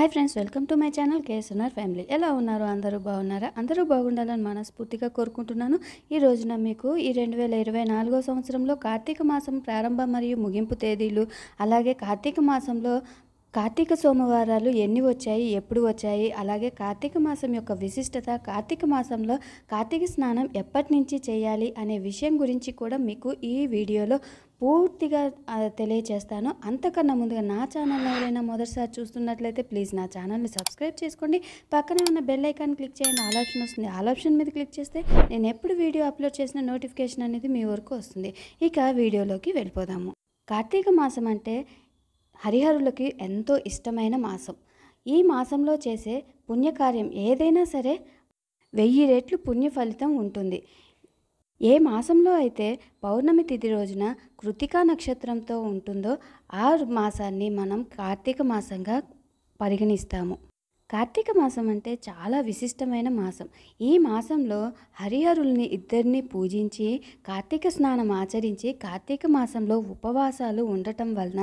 hi friends welcome to my channel KSNR family ఎలా ఉన్నారు అందరూ బాగున్నారా అందరూ బాగుండాలని మనస్ఫూర్తిగా కోరుకుంటున్నాను ఈ రోజున మీకు ఈ రెండు వేల ఇరవై నాలుగో సంవత్సరంలో కార్తీక మాసం ప్రారంభ మరియు ముగింపు తేదీలు అలాగే కార్తీక మాసంలో కార్తీక సోమవారాలు ఎన్ని వచ్చాయి ఎప్పుడు వచ్చాయి అలాగే కార్తీక మాసం యొక్క విశిష్టత కార్తీక మాసంలో కార్తీక స్నానం ఎప్పటి నుంచి చేయాలి అనే విషయం గురించి కూడా మీకు ఈ వీడియోలో పూర్తిగా తెలియచేస్తాను అంతకన్నా ముందుగా నా ఛానల్ ఎవరైనా మొదటిసారి చూస్తున్నట్లయితే ప్లీజ్ నా ఛానల్ని సబ్స్క్రైబ్ చేసుకోండి పక్కనే ఉన్న బెల్ ఐకాన్ క్లిక్ చేయండి ఆల్ ఆప్షన్ వస్తుంది ఆల్ ఆప్షన్ మీద క్లిక్ చేస్తే నేను ఎప్పుడు వీడియో అప్లోడ్ చేసిన నోటిఫికేషన్ అనేది మీ వరకు వస్తుంది ఇక వీడియోలోకి వెళ్ళిపోదాము కార్తీక మాసం అంటే హరిహరులకి ఎంతో ఇష్టమైన మాసం ఈ మాసంలో చేసే పుణ్యకార్యం ఏదైనా సరే వెయ్యి రెట్లు పుణ్య ఫలితం ఉంటుంది ఏ మాసంలో అయితే పౌర్ణమి తిథి రోజున కృతికా నక్షత్రంతో ఉంటుందో ఆ మాసాన్ని మనం కార్తీక మాసంగా పరిగణిస్తాము కార్తీక మాసం అంటే చాలా విశిష్టమైన మాసం ఈ మాసంలో హరిహరుల్ని ఇద్దరిని పూజించి కార్తీక స్నానం ఆచరించి కార్తీక మాసంలో ఉపవాసాలు ఉండటం వలన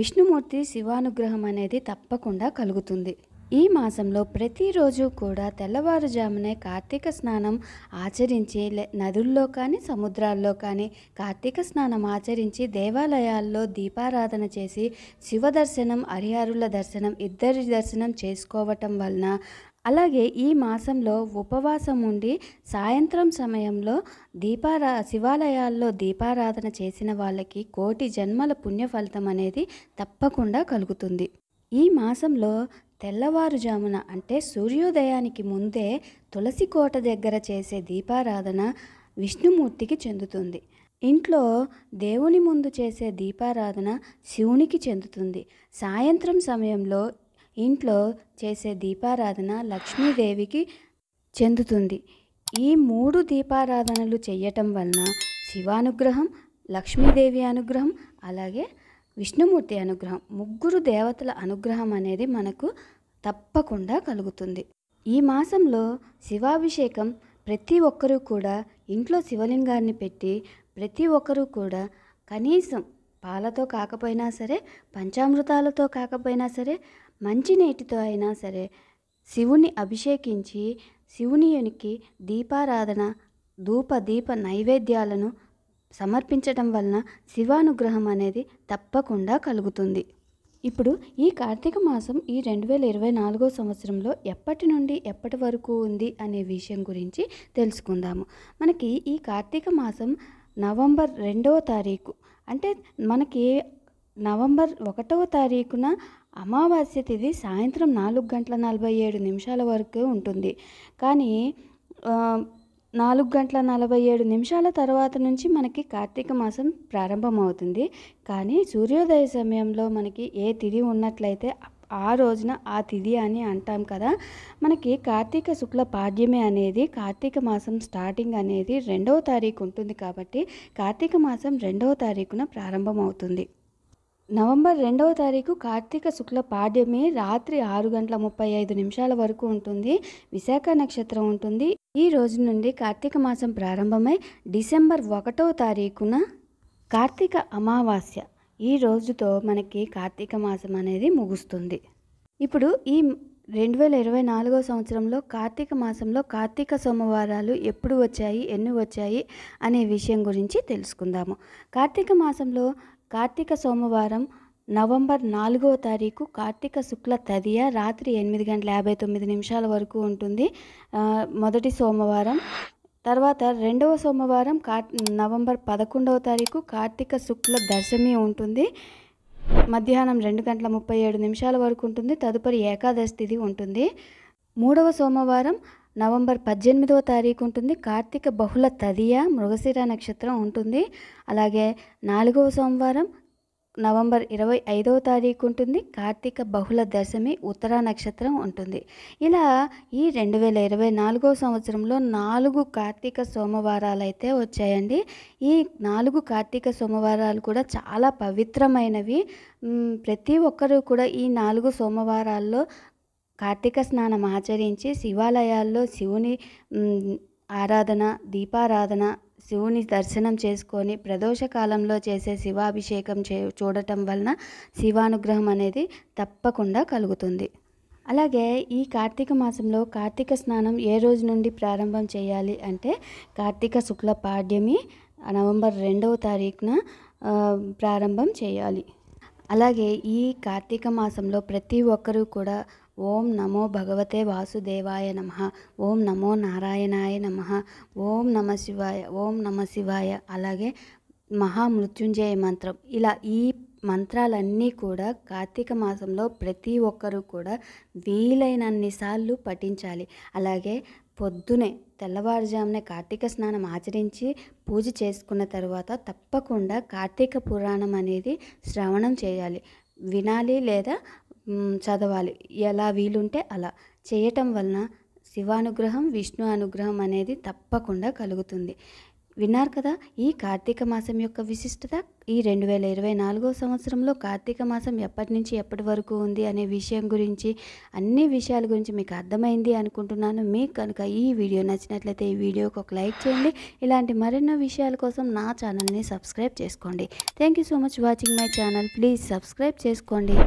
విష్ణుమూర్తి శివానుగ్రహం అనేది తప్పకుండా కలుగుతుంది ఈ మాసంలో ప్రతిరోజు కూడా తెల్లవారుజామునే కార్తీక స్నానం ఆచరించి నదుల్లో కానీ సముద్రాల్లో కానీ కార్తీక స్నానం ఆచరించి దేవాలయాల్లో దీపారాధన చేసి శివ దర్శనం హరిహరుల దర్శనం ఇద్దరి దర్శనం చేసుకోవటం వలన అలాగే ఈ మాసంలో ఉపవాసం ఉండి సాయంత్రం సమయంలో దీపారా శివాలయాల్లో దీపారాధన చేసిన వాళ్ళకి కోటి జన్మల పుణ్య ఫలితం అనేది తప్పకుండా కలుగుతుంది ఈ మాసంలో తెల్లవారుజామున అంటే సూర్యోదయానికి ముందే తులసి కోట దగ్గర చేసే దీపారాధన విష్ణుమూర్తికి చెందుతుంది ఇంట్లో దేవుని ముందు చేసే దీపారాధన శివునికి చెందుతుంది సాయంత్రం సమయంలో ఇంట్లో చేసే దీపారాధన లక్ష్మీదేవికి చెందుతుంది ఈ మూడు దీపారాధనలు చేయటం వలన శివానుగ్రహం లక్ష్మీదేవి అనుగ్రహం అలాగే విష్ణుమూర్తి అనుగ్రహం ముగ్గురు దేవతల అనుగ్రహం అనేది మనకు తప్పకుండా కలుగుతుంది ఈ మాసంలో శివాభిషేకం ప్రతి ఒక్కరూ కూడా ఇంట్లో శివలింగాన్ని పెట్టి ప్రతి ఒక్కరూ కూడా కనీసం పాలతో కాకపోయినా సరే పంచామృతాలతో కాకపోయినా సరే మంచి నీటితో అయినా సరే శివుని అభిషేకించి శివునికి దీపారాధన ధూప దీప నైవేద్యాలను సమర్పించటం వలన శివానుగ్రహం అనేది తప్పకుండా కలుగుతుంది ఇప్పుడు ఈ కార్తీక మాసం ఈ రెండు వేల ఇరవై నాలుగో సంవత్సరంలో ఎప్పటి నుండి ఎప్పటి వరకు ఉంది అనే విషయం గురించి తెలుసుకుందాము మనకి ఈ కార్తీక మాసం నవంబర్ రెండవ తారీఖు అంటే మనకి నవంబర్ ఒకటవ తారీఖున అమావాస్య తిథి సాయంత్రం నాలుగు గంటల నలభై ఏడు నిమిషాల వరకు ఉంటుంది కానీ నాలుగు గంటల నలభై ఏడు నిమిషాల తర్వాత నుంచి మనకి కార్తీక మాసం ప్రారంభమవుతుంది కానీ సూర్యోదయ సమయంలో మనకి ఏ తిథి ఉన్నట్లయితే ఆ రోజున ఆ తిథి అని అంటాం కదా మనకి కార్తీక శుక్ల పాడ్యమే అనేది కార్తీక మాసం స్టార్టింగ్ అనేది రెండవ తారీఖు ఉంటుంది కాబట్టి కార్తీక మాసం రెండవ తారీఖున ప్రారంభమవుతుంది నవంబర్ రెండవ తారీఖు కార్తీక శుక్ల పాడ్యమి రాత్రి ఆరు గంటల ముప్పై ఐదు నిమిషాల వరకు ఉంటుంది విశాఖ నక్షత్రం ఉంటుంది ఈ రోజు నుండి కార్తీక మాసం ప్రారంభమై డిసెంబర్ ఒకటవ తారీఖున కార్తీక అమావాస్య ఈ రోజుతో మనకి కార్తీక మాసం అనేది ముగుస్తుంది ఇప్పుడు ఈ రెండు వేల ఇరవై నాలుగో సంవత్సరంలో కార్తీక మాసంలో కార్తీక సోమవారాలు ఎప్పుడు వచ్చాయి ఎన్ని వచ్చాయి అనే విషయం గురించి తెలుసుకుందాము కార్తీక మాసంలో కార్తీక సోమవారం నవంబర్ నాలుగవ తారీఖు కార్తీక శుక్ల తదియ రాత్రి ఎనిమిది గంటల యాభై తొమ్మిది నిమిషాల వరకు ఉంటుంది మొదటి సోమవారం తర్వాత రెండవ సోమవారం కార్ నవంబర్ పదకొండవ తారీఖు కార్తీక శుక్ల దశమి ఉంటుంది మధ్యాహ్నం రెండు గంటల ముప్పై ఏడు నిమిషాల వరకు ఉంటుంది తదుపరి ఏకాదశి తిథి ఉంటుంది మూడవ సోమవారం నవంబర్ పద్దెనిమిదవ తారీఖు ఉంటుంది కార్తీక బహుళ తదియ మృగశిర నక్షత్రం ఉంటుంది అలాగే నాలుగవ సోమవారం నవంబర్ ఇరవై ఐదవ తారీఖు ఉంటుంది కార్తీక బహుళ దశమి ఉత్తర నక్షత్రం ఉంటుంది ఇలా ఈ రెండు వేల ఇరవై నాలుగవ సంవత్సరంలో నాలుగు కార్తీక సోమవారాలు అయితే వచ్చాయండి ఈ నాలుగు కార్తీక సోమవారాలు కూడా చాలా పవిత్రమైనవి ప్రతి ఒక్కరూ కూడా ఈ నాలుగు సోమవారాల్లో కార్తీక స్నానం ఆచరించి శివాలయాల్లో శివుని ఆరాధన దీపారాధన శివుని దర్శనం చేసుకొని ప్రదోష కాలంలో చేసే శివాభిషేకం చే చూడటం వలన శివానుగ్రహం అనేది తప్పకుండా కలుగుతుంది అలాగే ఈ కార్తీక మాసంలో కార్తీక స్నానం ఏ రోజు నుండి ప్రారంభం చేయాలి అంటే కార్తీక శుక్ల పాడ్యమి నవంబర్ రెండవ తారీఖున ప్రారంభం చేయాలి అలాగే ఈ కార్తీక మాసంలో ప్రతి ఒక్కరూ కూడా ఓం నమో భగవతే వాసుదేవాయ నమ ఓం నమో నారాయణాయ నమ ఓం నమ శివాయ ఓం నమ శివాయ అలాగే మహామృత్యుంజయ మంత్రం ఇలా ఈ మంత్రాలన్నీ కూడా కార్తీక మాసంలో ప్రతి ఒక్కరూ కూడా వీలైనన్నిసార్లు పఠించాలి అలాగే పొద్దునే తెల్లవారుజామునే కార్తీక స్నానం ఆచరించి పూజ చేసుకున్న తర్వాత తప్పకుండా కార్తీక పురాణం అనేది శ్రవణం చేయాలి వినాలి లేదా చదవాలి ఎలా వీలుంటే అలా చేయటం వలన శివానుగ్రహం విష్ణు అనుగ్రహం అనేది తప్పకుండా కలుగుతుంది విన్నారు కదా ఈ కార్తీక మాసం యొక్క విశిష్టత ఈ రెండు వేల ఇరవై నాలుగో సంవత్సరంలో కార్తీక మాసం ఎప్పటి నుంచి ఎప్పటి వరకు ఉంది అనే విషయం గురించి అన్ని విషయాల గురించి మీకు అర్థమైంది అనుకుంటున్నాను మీకు కనుక ఈ వీడియో నచ్చినట్లయితే ఈ వీడియోకి ఒక లైక్ చేయండి ఇలాంటి మరెన్నో విషయాల కోసం నా ఛానల్ని సబ్స్క్రైబ్ చేసుకోండి thank you so much watching my channel please subscribe చేసుకోండి